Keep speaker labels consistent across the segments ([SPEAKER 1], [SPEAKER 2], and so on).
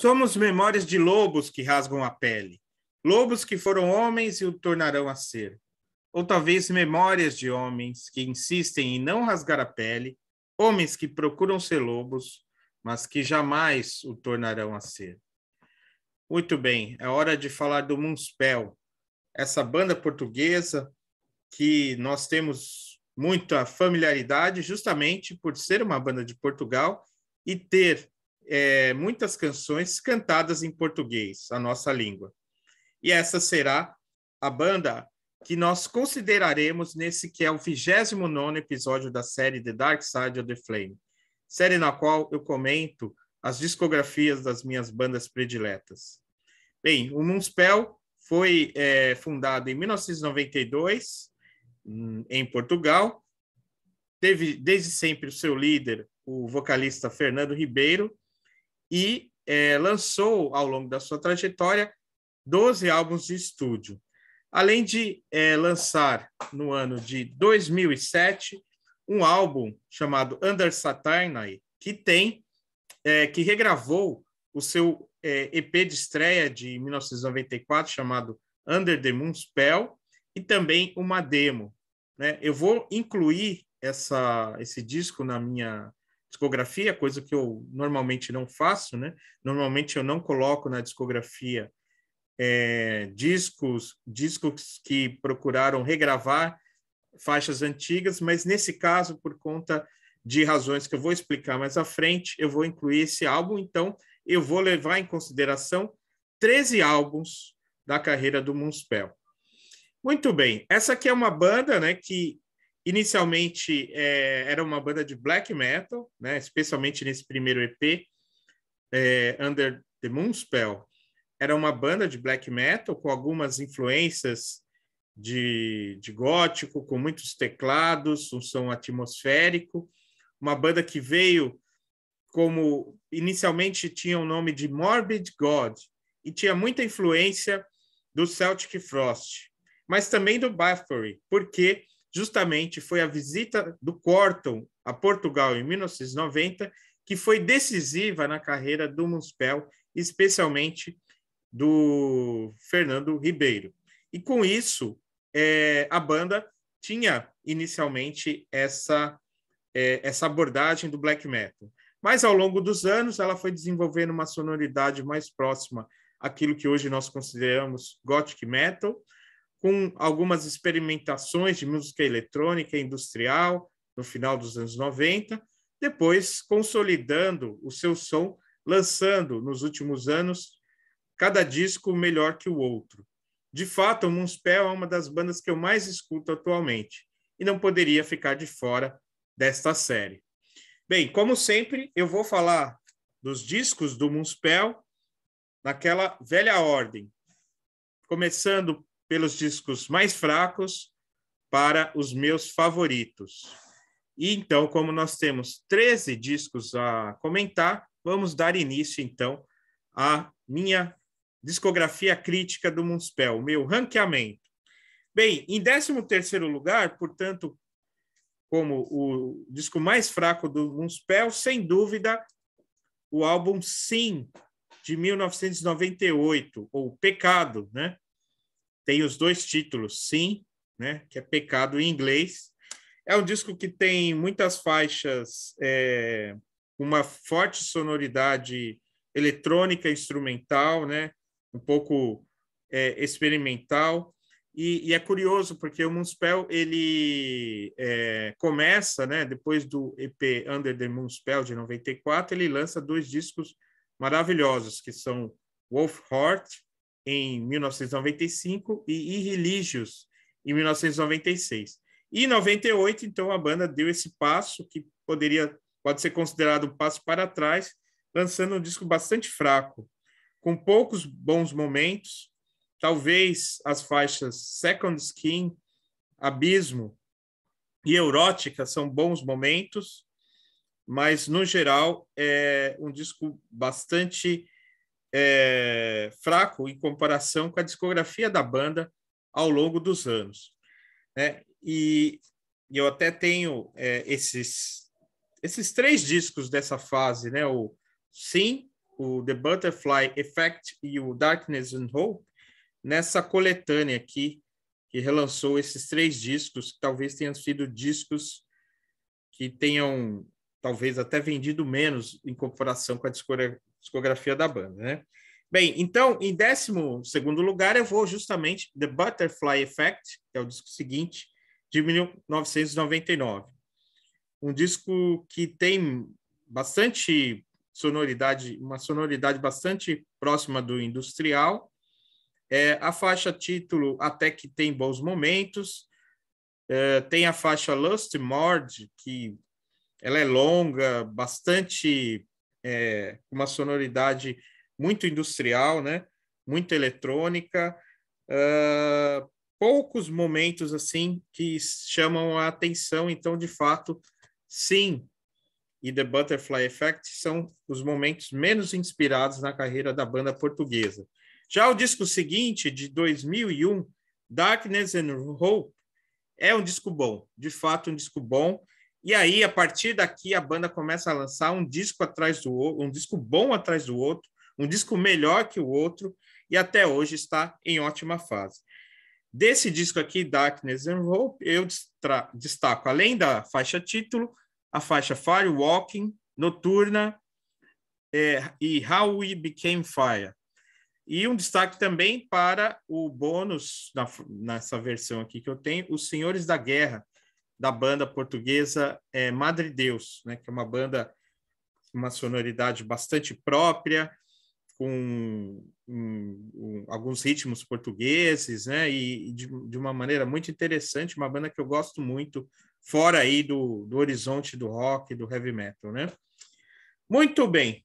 [SPEAKER 1] Somos memórias de lobos que rasgam a pele, lobos que foram homens e o tornarão a ser. Ou talvez memórias de homens que insistem em não rasgar a pele, homens que procuram ser lobos, mas que jamais o tornarão a ser. Muito bem, é hora de falar do Munspel, essa banda portuguesa que nós temos muita familiaridade justamente por ser uma banda de Portugal e ter é, muitas canções cantadas em português, a nossa língua. E essa será a banda que nós consideraremos nesse que é o 29 episódio da série The Dark Side of the Flame, série na qual eu comento as discografias das minhas bandas prediletas. Bem, o Moonspell foi é, fundado em 1992, hum, em Portugal. Teve desde sempre o seu líder, o vocalista Fernando Ribeiro, e é, lançou, ao longo da sua trajetória, 12 álbuns de estúdio. Além de é, lançar, no ano de 2007, um álbum chamado Under Saturnine, que tem, é, que regravou o seu é, EP de estreia de 1994, chamado Under the Moon Spell, e também uma demo. Né? Eu vou incluir essa, esse disco na minha discografia, coisa que eu normalmente não faço, né? Normalmente eu não coloco na discografia é, discos, discos que procuraram regravar faixas antigas, mas nesse caso, por conta de razões que eu vou explicar mais à frente, eu vou incluir esse álbum, então eu vou levar em consideração 13 álbuns da carreira do Moonspell. Muito bem, essa aqui é uma banda né, que Inicialmente é, era uma banda de black metal, né? especialmente nesse primeiro EP, é, Under the Moonspell. Era uma banda de black metal com algumas influências de, de gótico, com muitos teclados, um som atmosférico. Uma banda que veio como inicialmente tinha o nome de Morbid God e tinha muita influência do Celtic Frost, mas também do Bathory, porque justamente foi a visita do Corton a Portugal em 1990 que foi decisiva na carreira do Muspel, especialmente do Fernando Ribeiro. E com isso, é, a banda tinha inicialmente essa, é, essa abordagem do black metal. Mas ao longo dos anos, ela foi desenvolvendo uma sonoridade mais próxima àquilo que hoje nós consideramos gothic metal, com algumas experimentações de música eletrônica industrial no final dos anos 90, depois consolidando o seu som, lançando nos últimos anos cada disco melhor que o outro. De fato, o Moonspell é uma das bandas que eu mais escuto atualmente e não poderia ficar de fora desta série. Bem, como sempre, eu vou falar dos discos do Moonspell naquela velha ordem, começando pelos discos mais fracos para os meus favoritos. E então, como nós temos 13 discos a comentar, vamos dar início então à minha discografia crítica do Munspel, o meu ranqueamento. Bem, em 13º lugar, portanto, como o disco mais fraco do Munspel, sem dúvida, o álbum Sim, de 1998, ou Pecado, né? tem os dois títulos, Sim, né, que é Pecado em inglês. É um disco que tem muitas faixas, é, uma forte sonoridade eletrônica instrumental, né, um pouco é, experimental. E, e, é curioso porque o Moonspell ele é, começa, né, depois do EP Under the Moonspell de 94, ele lança dois discos maravilhosos que são Wolf Heart em 1995 e Irreligious em 1996. E em 98, então, a banda deu esse passo que poderia pode ser considerado um passo para trás, lançando um disco bastante fraco, com poucos bons momentos. Talvez as faixas Second Skin, Abismo e Erótica são bons momentos, mas no geral é um disco bastante é, fraco em comparação com a discografia da banda ao longo dos anos. Né? E, eu até tenho é, esses, esses três discos dessa fase, né? o Sim, o The Butterfly Effect e o Darkness and Hope, nessa coletânea aqui, que relançou esses três discos, que talvez tenham sido discos que tenham talvez até vendido menos em comparação com a discografia da banda, né? Bem, então, em décimo segundo lugar, eu vou justamente The Butterfly Effect, que é o disco seguinte, de 1999. Um disco que tem bastante sonoridade, uma sonoridade bastante próxima do industrial. É, a faixa título até que tem bons momentos. É, tem a faixa Lust Mord, que ela é longa, bastante é, uma sonoridade muito industrial, né? Muito eletrônica, uh, poucos momentos assim que chamam a atenção. Então, de fato, sim. E The Butterfly Effect são os momentos menos inspirados na carreira da banda portuguesa. Já o disco seguinte, de 2001, Darkness and Hope, é um disco bom, de fato, um disco bom. E aí, a partir daqui, a banda começa a lançar um disco atrás do outro, um disco bom atrás do outro, um disco melhor que o outro, e até hoje está em ótima fase. Desse disco aqui, Darkness and Hope, eu destaco, além da faixa título, a faixa Fire Walking, Noturna é, e How We Became Fire. E um destaque também para o bônus, na, nessa versão aqui que eu tenho, Os Senhores da Guerra, da banda portuguesa é, Madre Deus, né, que é uma banda com uma sonoridade bastante própria, com um, um, alguns ritmos portugueses, né, e, e de, de, uma maneira muito interessante, uma banda que eu gosto muito, fora aí do, do horizonte do rock, do heavy metal, né? Muito bem.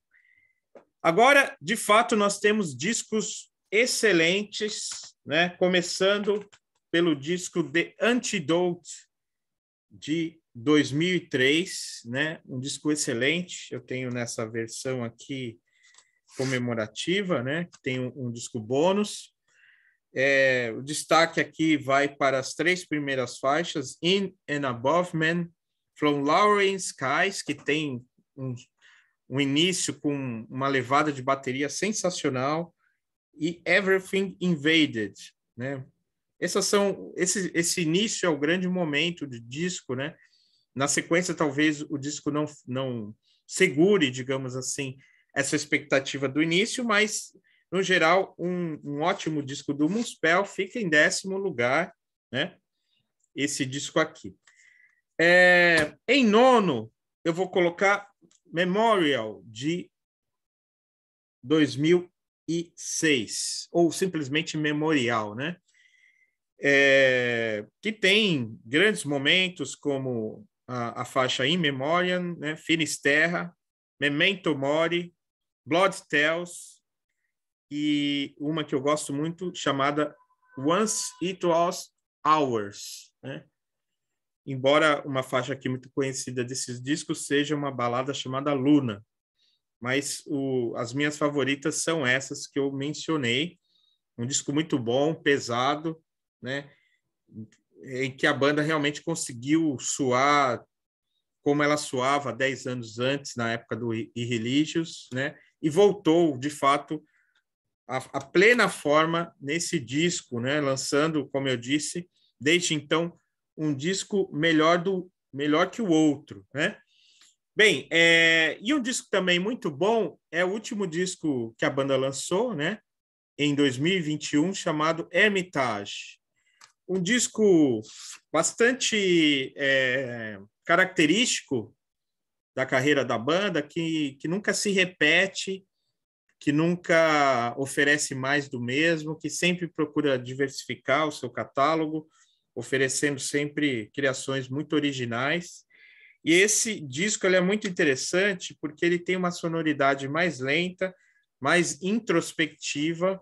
[SPEAKER 1] Agora, de fato, nós temos discos excelentes, né? Começando pelo disco The Antidote, de 2003, né? Um disco excelente. Eu tenho nessa versão aqui comemorativa, né? Tem um, um disco bônus. É, o destaque aqui vai para as três primeiras faixas, In and Above Man, From Lowering Skies, que tem um, um início com uma levada de bateria sensacional, e Everything Invaded, né? essas são esse, esse início é o grande momento de disco, né? Na sequência, talvez o disco não, não segure, digamos assim, essa expectativa do início, mas no geral, um, um ótimo disco do Muspel fica em décimo lugar, né? Esse disco aqui. É, em nono, eu vou colocar Memorial de 2006, ou simplesmente Memorial, né? é, que tem grandes momentos como a, a faixa In Memoriam, né, Finisterra, Memento Mori, Blood Tales e uma que eu gosto muito chamada Once It Was Hours, né? Embora uma faixa aqui muito conhecida desses discos seja uma balada chamada Luna, mas o, as minhas favoritas são essas que eu mencionei. Um disco muito bom, pesado, né? Em que a banda realmente conseguiu suar como ela suava 10 anos antes, na época do Irreligious, né? E voltou, de fato, a, a, plena forma nesse disco, né? Lançando, como eu disse, desde então, um disco melhor do melhor que o outro, né? Bem, é, e um disco também muito bom é o último disco que a banda lançou, né? Em 2021, chamado Hermitage um disco bastante é, característico da carreira da banda, que, que nunca se repete, que nunca oferece mais do mesmo, que sempre procura diversificar o seu catálogo, oferecendo sempre criações muito originais. E esse disco ele é muito interessante porque ele tem uma sonoridade mais lenta, mais introspectiva,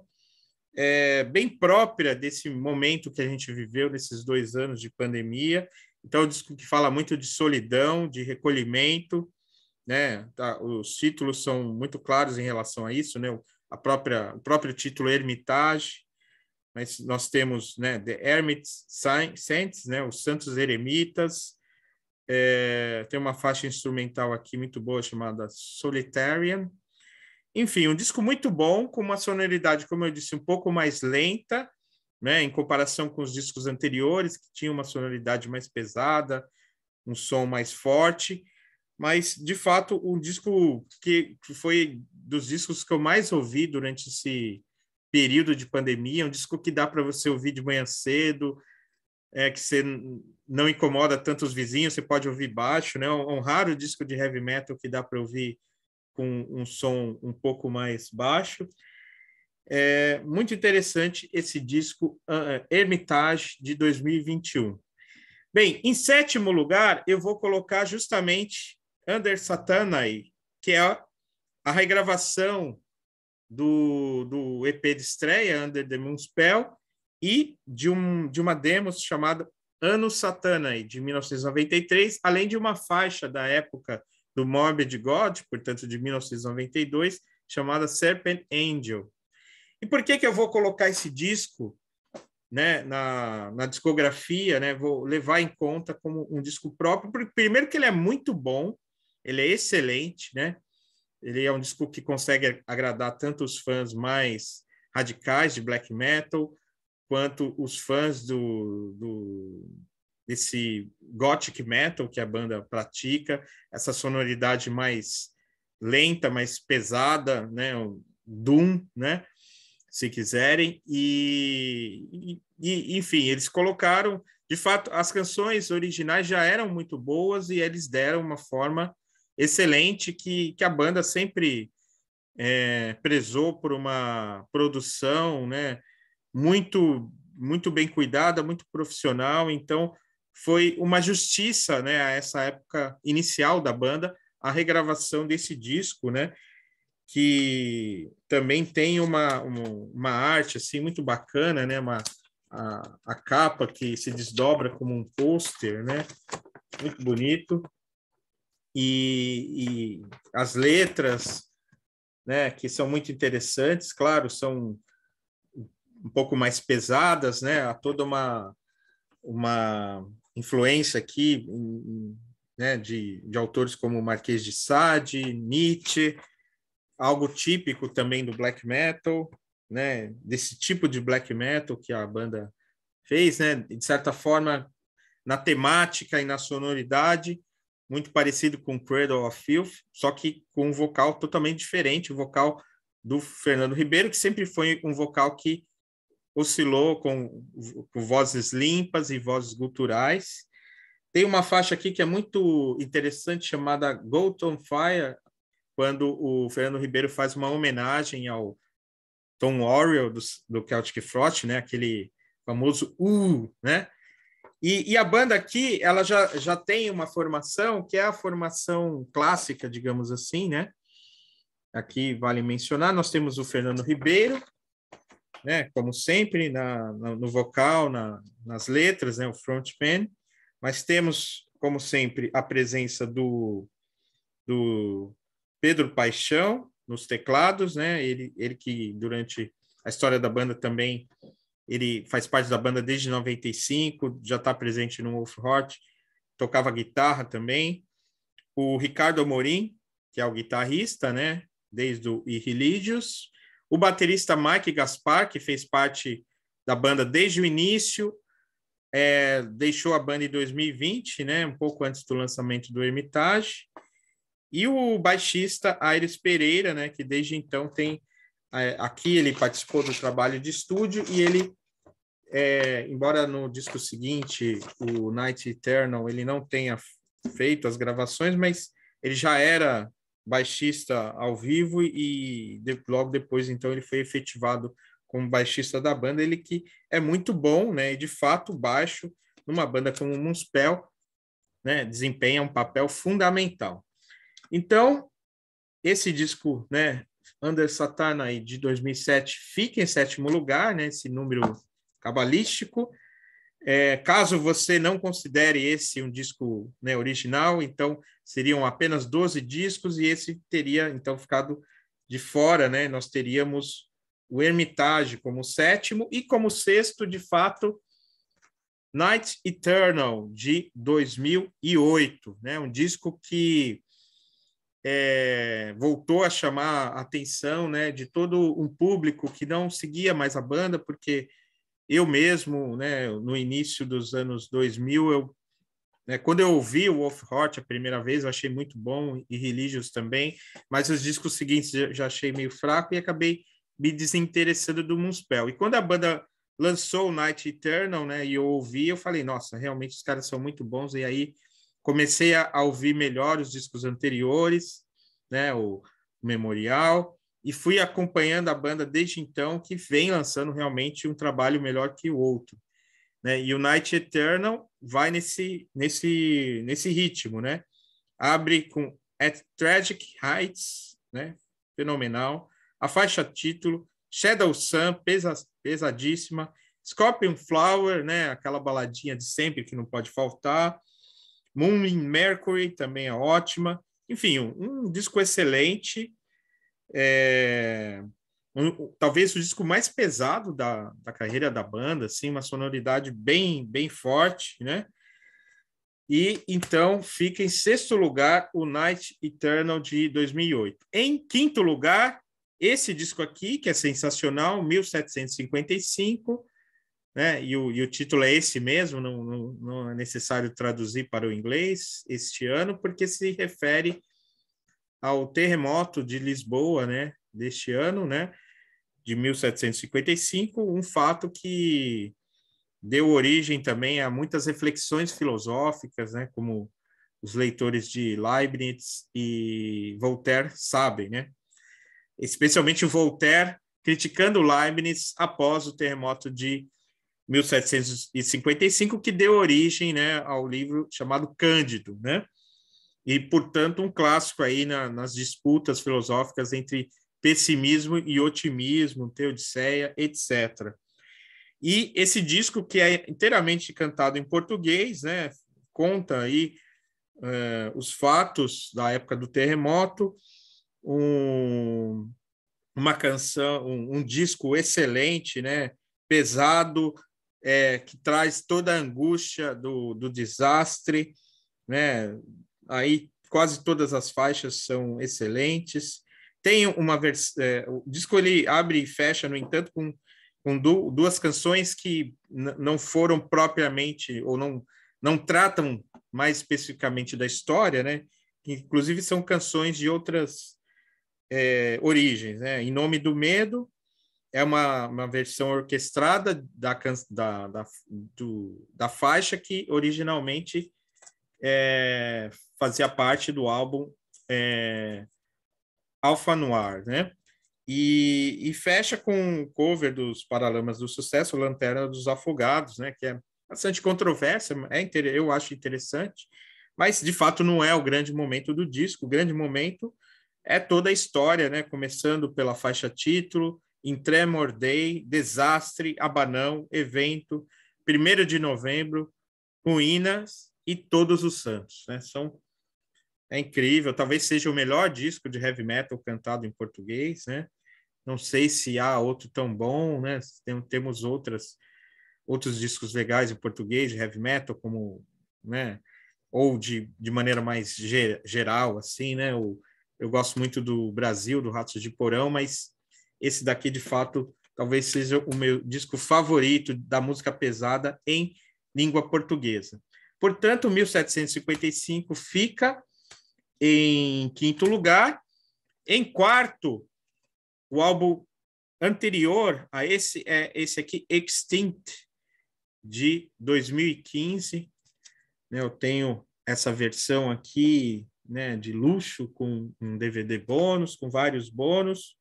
[SPEAKER 1] é, bem própria desse momento que a gente viveu nesses dois anos de pandemia. Então, é um disco que fala muito de solidão, de recolhimento, né? Tá, os títulos são muito claros em relação a isso, né? A própria, o próprio título Hermitage, mas nós temos, né? The Hermits Saints, né? Os Santos Eremitas. É, tem uma faixa instrumental aqui muito boa chamada Solitarian, enfim, um disco muito bom, com uma sonoridade, como eu disse, um pouco mais lenta, né, em comparação com os discos anteriores, que tinham uma sonoridade mais pesada, um som mais forte, mas de fato um disco que, que foi dos discos que eu mais ouvi durante esse período de pandemia, um disco que dá para você ouvir de manhã cedo, é que você não incomoda tanto os vizinhos, você pode ouvir baixo, né? Um, um raro disco de heavy metal que dá para ouvir com um som um pouco mais baixo. É muito interessante esse disco uh, Hermitage de 2021. Bem, em sétimo lugar, eu vou colocar justamente Under Satanai, que é a, regravação do, do EP de estreia, Under the Spell, e de, um, de uma demo chamada Ano Satanai de 1993, além de uma faixa da época do Morbid God, portanto de 1992, chamada Serpent Angel. E por que que eu vou colocar esse disco, né, na, na discografia, né? Vou levar em conta como um disco próprio, porque primeiro que ele é muito bom, ele é excelente, né? Ele é um disco que consegue agradar tanto os fãs mais radicais de black metal quanto os fãs do, do esse gothic metal que a banda pratica, essa sonoridade mais lenta, mais pesada, né, o doom, né, se quiserem, e, e enfim, eles colocaram, de fato, as canções originais já eram muito boas e eles deram uma forma excelente que, que a banda sempre é, prezou por uma produção, né, muito muito bem cuidada, muito profissional. Então, foi uma justiça, né, a essa época inicial da banda, a regravação desse disco, né, que também tem uma, uma arte assim muito bacana, né, uma a, a capa que se desdobra como um pôster, né, muito bonito. E, e as letras, né, que são muito interessantes, claro, são um pouco mais pesadas, né? a toda uma uma influência aqui né, de, de autores como Marquês de Sade, Nietzsche, algo típico também do black metal, né, desse tipo de black metal que a banda fez, né, de certa forma na temática e na sonoridade muito parecido com Cradle of Filth, só que com um vocal totalmente diferente, o vocal do Fernando Ribeiro, que sempre foi um vocal que oscilou com, com vozes limpas e vozes guturais. Tem uma faixa aqui que é muito interessante chamada Gold on Fire, quando o Fernando Ribeiro faz uma homenagem ao Tom Oriel do, do Celtic Frost, né? Aquele famoso U, né? E, e, a banda aqui, ela já, já tem uma formação que é a formação clássica, digamos assim, né? Aqui vale mencionar, nós temos o Fernando Ribeiro, né? Como sempre, na, na no vocal, na, nas letras, né? O frontman. Mas temos, como sempre, a presença do, do Pedro Paixão nos teclados, né? Ele, ele que durante a história da banda também ele faz parte da banda desde 95, já está presente no Wolf Hot, tocava guitarra também. O Ricardo Amorim, que é o guitarrista, né? Desde o Irreligious. O baterista Mike Gaspar, que fez parte da banda desde o início, é, deixou a banda em 2020, né, um pouco antes do lançamento do Hermitage. E o baixista Aires Pereira, né, que desde então tem. É, aqui ele participou do trabalho de estúdio e ele, é, embora no disco seguinte, o Night Eternal, ele não tenha feito as gravações, mas ele já era baixista ao vivo e de, logo depois então ele foi efetivado como baixista da banda, ele que é muito bom, né? E de fato, baixo numa banda como Municipal, né, desempenha um papel fundamental. Então, esse disco, né, Under Satana de 2007 fica em sétimo lugar, né, esse número cabalístico, é, caso você não considere esse um disco né, original, então seriam apenas 12 discos e esse teria então ficado de fora, né? Nós teríamos o Hermitage como sétimo e como sexto, de fato, Night Eternal de 2008, né? Um disco que é, voltou a chamar a atenção, né, de todo um público que não seguia mais a banda porque eu mesmo, né, no início dos anos 2000, eu, né, quando eu ouvi o Wolf Hot a primeira vez, eu achei muito bom, e Religious também, mas os discos seguintes eu já achei meio fraco e acabei me desinteressando do Moonspell. E quando a banda lançou Night Eternal, né, e eu ouvi, eu falei, nossa, realmente os caras são muito bons, e aí comecei a, a ouvir melhor os discos anteriores, né, o Memorial, e fui acompanhando a banda desde então, que vem lançando realmente um trabalho melhor que o outro. Né? Night Eternal vai nesse, nesse, nesse ritmo, né? Abre com At Tragic Heights, né? Fenomenal. A faixa título, Shadow Sun, pesa, pesadíssima. Scorpion Flower, né? Aquela baladinha de sempre que não pode faltar. Moon in Mercury também é ótima. Enfim, um, um disco excelente é, um, talvez o disco mais pesado da, da carreira da banda, assim, uma sonoridade bem, bem forte, né? E então fica em sexto lugar o Night Eternal de 2008. Em quinto lugar, esse disco aqui, que é sensacional, 1755, né? E o, e o título é esse mesmo, não, não, não é necessário traduzir para o inglês este ano, porque se refere ao terremoto de Lisboa, né, deste ano, né, de 1755, um fato que deu origem também a muitas reflexões filosóficas, né, como os leitores de Leibniz e Voltaire sabem, né? Especialmente o Voltaire criticando Leibniz após o terremoto de 1755 que deu origem, né, ao livro chamado Cândido, né? e, portanto, um clássico aí na, nas disputas filosóficas entre pessimismo e otimismo, teodiceia, etc. E esse disco, que é inteiramente cantado em português, né, conta aí uh, os fatos da época do terremoto, um, uma canção, um, um, disco excelente, né, pesado, é, que traz toda a angústia do, do desastre, né, aí quase todas as faixas são excelentes. Tem uma versão. É, o disco ele abre e fecha, no entanto, com, com du duas canções que não foram propriamente, ou não, não tratam mais especificamente da história, né? Inclusive são canções de outras é, origens, né? Em Nome do Medo é uma, uma versão orquestrada da, da, da, do, da faixa que originalmente é, fazia parte do álbum é, Alpha Noir, né? E, e, fecha com um cover dos Paralamas do Sucesso, Lanterna dos Afogados, né? Que é bastante controvérsia, é eu acho interessante, mas de fato não é o grande momento do disco. O grande momento é toda a história, né? Começando pela faixa título, em Tremor Day, Desastre, Abanão, Evento, 1 de Novembro, Ruínas e Todos os Santos. Né? São, é incrível, talvez seja o melhor disco de heavy metal cantado em português. Né? Não sei se há outro tão bom, né? Tem, temos outras, outros discos legais em português de heavy metal, como. Né? ou de, de maneira mais ger, geral, assim, né? eu gosto muito do Brasil, do Ratos de Porão, mas esse daqui, de fato, talvez seja o meu disco favorito da música pesada em língua portuguesa. Portanto, 1755 fica em quinto lugar. Em quarto, o álbum anterior a esse é esse aqui, Extinct, de 2015. Né, eu tenho essa versão aqui né, de luxo, com um DVD bônus, com vários bônus,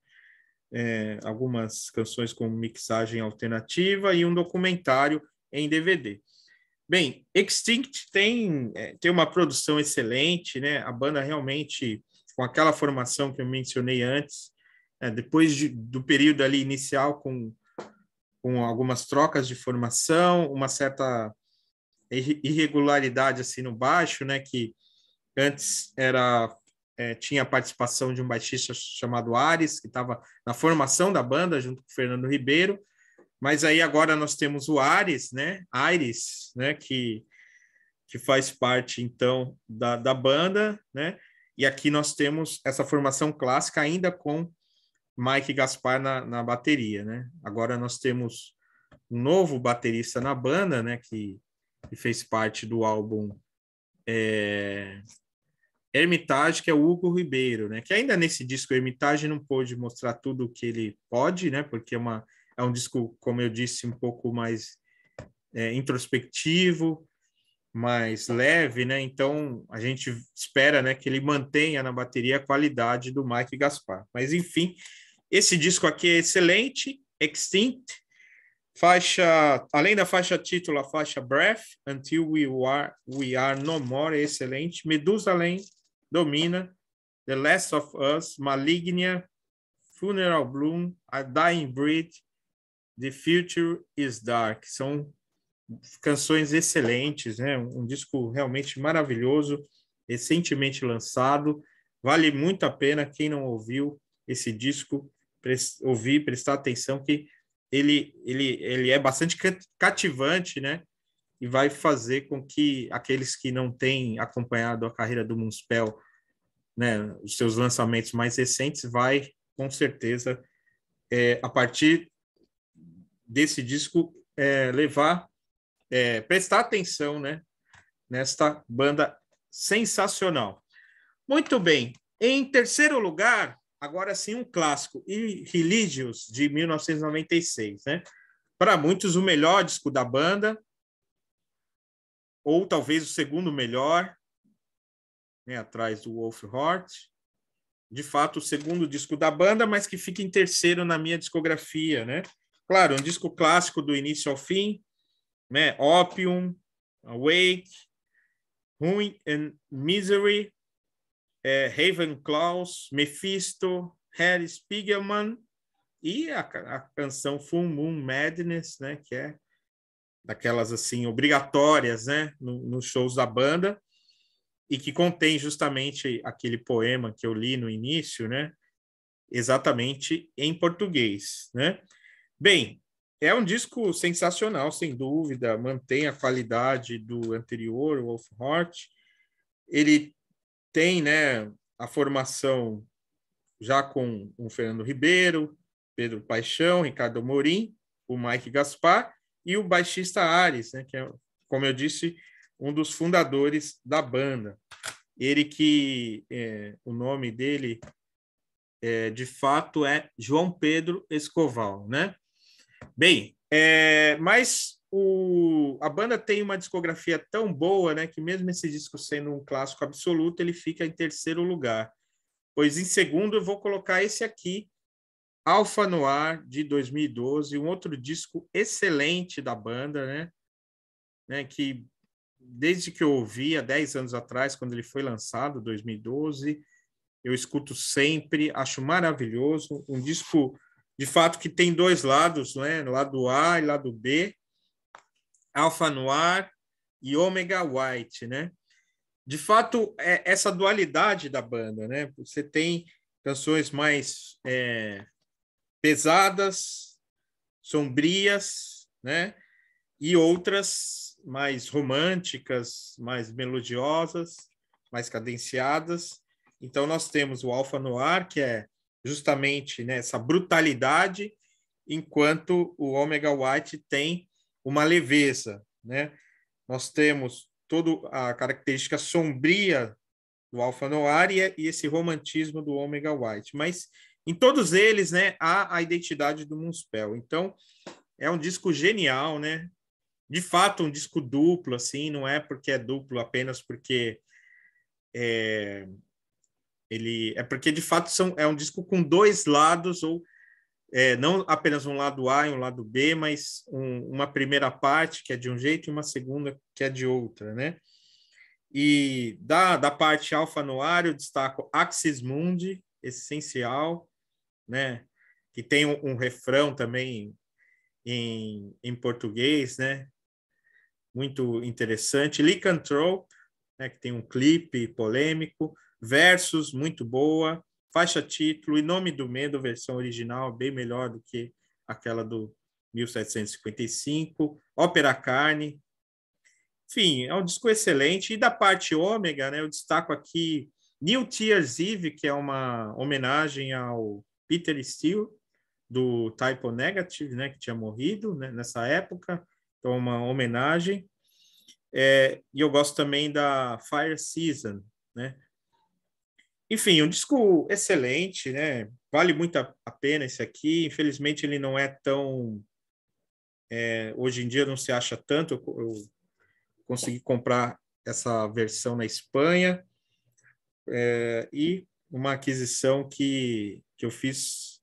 [SPEAKER 1] é, algumas canções com mixagem alternativa e um documentário em DVD. Bem, Extinct tem, é, tem uma produção excelente, né? A banda realmente, com aquela formação que eu mencionei antes, é, depois de, do período ali inicial com, com algumas trocas de formação, uma certa irregularidade assim no baixo, né? Que antes era é, tinha a participação de um baixista chamado Ares, que estava na formação da banda junto com o Fernando Ribeiro, mas aí agora nós temos o Ares, né? Aires, né? Que, que faz parte, então, da, da banda, né? E aqui nós temos essa formação clássica ainda com Mike Gaspar na, na bateria, né? Agora nós temos um novo baterista na banda, né? Que, que fez parte do álbum é... Hermitage, que é o Hugo Ribeiro, né? Que ainda nesse disco Hermitage não pôde mostrar tudo o que ele pode, né? Porque é uma é um disco, como eu disse, um pouco mais é, introspectivo, mais leve, né? Então a gente espera, né, que ele mantenha na bateria a qualidade do Mike Gaspar. Mas enfim, esse disco aqui é excelente, Extinct, faixa, além da faixa título, a faixa Breath, Until We Are, We Are No More é excelente, Medusa Além, Domina, The Last of Us, Malignia, Funeral Bloom, A Dying Breed, The Future is Dark. São canções excelentes, né? Um disco realmente maravilhoso, recentemente lançado. Vale muito a pena quem não ouviu esse disco ouvir, prestar atenção que ele, ele, ele é bastante cativante, né? E vai fazer com que aqueles que não têm acompanhado a carreira do Moonspell, né, os seus lançamentos mais recentes, vai com certeza é, a partir desse disco é, levar, é, prestar atenção, né? Nesta banda sensacional. Muito bem. Em terceiro lugar, agora sim um clássico, Religious de 1996, né? Para muitos o melhor disco da banda, ou talvez o segundo melhor, né? atrás do Wolf Hort. De fato, o segundo disco da banda, mas que fica em terceiro na minha discografia, né? Claro, um disco clássico do início ao fim, né? Opium, Awake, Ruin and Misery, é, Claus, Mephisto, Harry Spiegelman e a, a, canção Full Moon Madness, né, que é daquelas assim obrigatórias, né, nos no shows da banda e que contém justamente aquele poema que eu li no início, né, exatamente em português, né? Bem, é um disco sensacional, sem dúvida, mantém a qualidade do anterior, o Wolf Heart. Ele tem né, a formação já com o Fernando Ribeiro, Pedro Paixão, Ricardo Morim, o Mike Gaspar e o baixista Ares, né, que é, como eu disse, um dos fundadores da banda. Ele que é, o nome dele é, de fato é João Pedro Escoval, né? Bem, é, mas o, a banda tem uma discografia tão boa, né, que mesmo esse disco sendo um clássico absoluto, ele fica em terceiro lugar. Pois em segundo eu vou colocar esse aqui, Alfa Noir de 2012, um outro disco excelente da banda, né? né? Que desde que eu ouvi há 10 anos atrás, quando ele foi lançado, 2012, eu escuto sempre, acho maravilhoso, um disco de fato que tem dois lados, né? lado A e lado B, Alfa Noir e Omega White, né? De fato, é essa dualidade da banda, né? Você tem canções mais é, pesadas, sombrias, né? E outras mais românticas, mais melodiosas, mais cadenciadas. Então, nós temos o Alfa Noir, que é justamente né, essa brutalidade, enquanto o Omega White tem uma leveza. Né? Nós temos toda a característica sombria do Alfa Noir e, é, e esse romantismo do Omega White. Mas em todos eles né, há a identidade do Muspel. Então, é um disco genial, né? De fato, um disco duplo, assim, não é porque é duplo apenas porque é, ele é porque de fato são, é um disco com dois lados ou é, não apenas um lado A e um lado B, mas um, uma primeira parte que é de um jeito e uma segunda que é de outra, né? E da, da parte alfa no ar, eu destaco Axis Mundi, essencial, né? Que tem um, um refrão também em, em português, né? Muito interessante. Lee Control né? que tem um clipe polêmico. Versus, muito boa. Faixa título e Nome do Medo, versão original, bem melhor do que aquela do 1755. Ópera Carne. Enfim, é um disco excelente. E da parte ômega, né, eu destaco aqui New Tears Eve, que é uma homenagem ao Peter Steele, do Typo Negative, né, que tinha morrido né, nessa época. Então, uma homenagem. É, e eu gosto também da Fire Season, né? Enfim, um disco excelente, né? Vale muito a pena esse aqui. Infelizmente, ele não é tão. É, hoje em dia não se acha tanto. Eu, consegui comprar essa versão na Espanha. É, e uma aquisição que, que eu fiz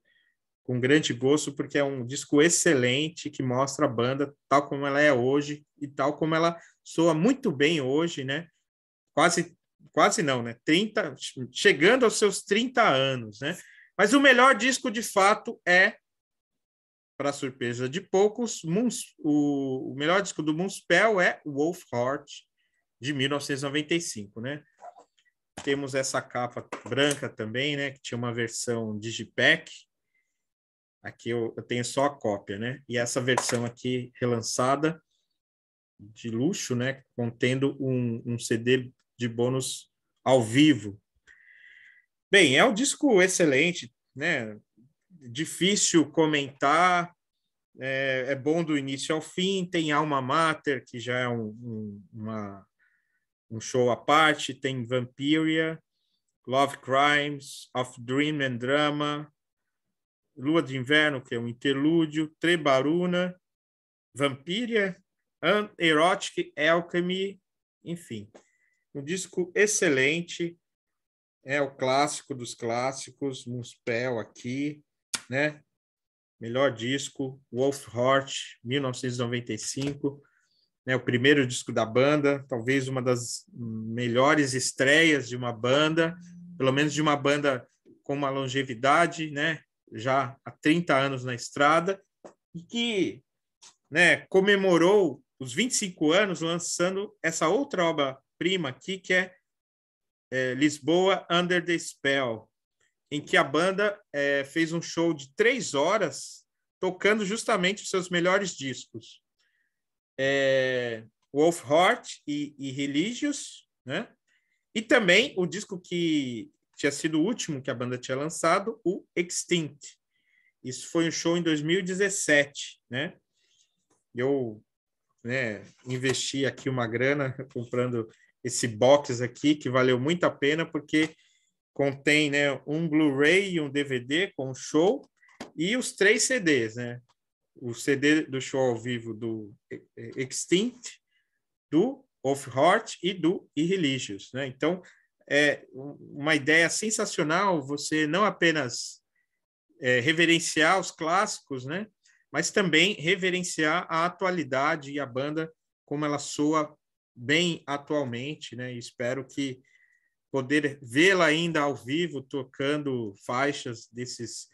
[SPEAKER 1] com grande gosto, porque é um disco excelente que mostra a banda tal como ela é hoje e tal como ela soa muito bem hoje, né? Quase quase não, né? 30, chegando aos seus 30 anos, né? Mas o melhor disco de fato é, para surpresa de poucos, Moons, o, o, melhor disco do Moonspell é Wolf Heart, de 1995, né? Temos essa capa branca também, né? Que tinha uma versão digipack. Aqui eu, eu tenho só a cópia, né? E essa versão aqui relançada de luxo, né? Contendo um, um CD de bônus ao vivo. Bem, é um disco excelente, né? Difícil comentar, é, é bom do início ao fim. Tem Alma Mater, que já é um, um, uma, um show à parte, tem Vampiria, Love Crimes, Of Dream and Drama, Lua de Inverno, que é um interlúdio, Trebaruna, Vampiria, An Erotic Alchemy, enfim. Um disco excelente, é o clássico dos clássicos, Muspel aqui, né? Melhor disco, Wolf Heart, 1995, né? O primeiro disco da banda, talvez uma das melhores estreias de uma banda, pelo menos de uma banda com uma longevidade, né? Já há 30 anos na estrada e que, né, comemorou os 25 anos lançando essa outra obra prima aqui, que é, é Lisboa Under the Spell, em que a banda é, fez um show de três horas tocando justamente os seus melhores discos. É, Wolf Heart e, e Religious, né? E também o disco que tinha sido o último que a banda tinha lançado, o Extinct. Isso foi um show em 2017, né? Eu né, investi aqui uma grana comprando esse box aqui que valeu muito a pena porque contém né, um Blu-ray e um DVD com show e os três CDs, né? O CD do show ao vivo do Extinct, do Off Heart e do Irreligious, né? Então é uma ideia sensacional você não apenas é, reverenciar os clássicos, né? Mas também reverenciar a atualidade e a banda como ela soa bem atualmente, né? Espero que poder vê-la ainda ao vivo tocando faixas desses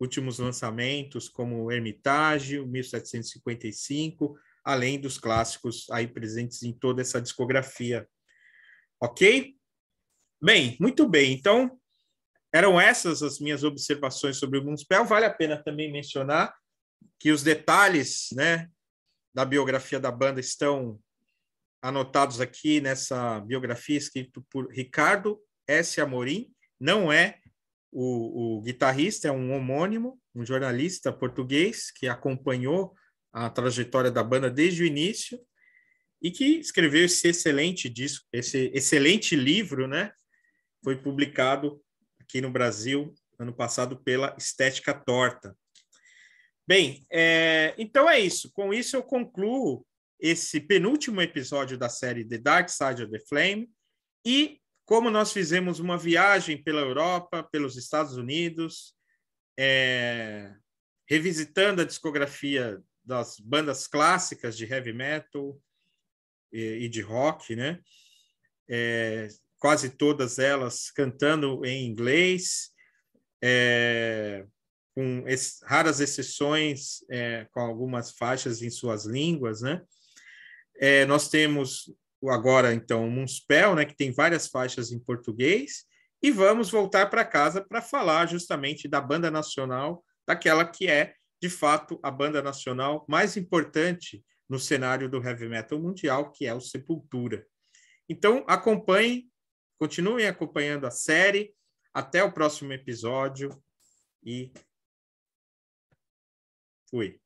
[SPEAKER 1] últimos lançamentos, como Hermitage, 1755, além dos clássicos aí presentes em toda essa discografia. Ok? Bem, muito bem. Então, eram essas as minhas observações sobre o Municipal. Vale a pena também mencionar que os detalhes né, da biografia da banda estão anotados aqui nessa biografia escrito por Ricardo S. Amorim, não é o, o guitarrista, é um homônimo, um jornalista português que acompanhou a trajetória da banda desde o início e que escreveu esse excelente disco, esse excelente livro, né? Foi publicado aqui no Brasil ano passado pela Estética Torta. Bem, é, então é isso. Com isso eu concluo esse penúltimo episódio da série The Dark Side of the Flame. E como nós fizemos uma viagem pela Europa, pelos Estados Unidos, é, revisitando a discografia das bandas clássicas de heavy metal e, e de rock, né? É, quase todas elas cantando em inglês, é, com raras exceções, é, com algumas faixas em suas línguas, né? É, nós temos agora, então, o Munspel, né, que tem várias faixas em português, e vamos voltar para casa para falar justamente da banda nacional, daquela que é, de fato, a banda nacional mais importante no cenário do heavy metal mundial, que é o Sepultura. Então, acompanhem, continuem acompanhando a série. Até o próximo episódio e fui.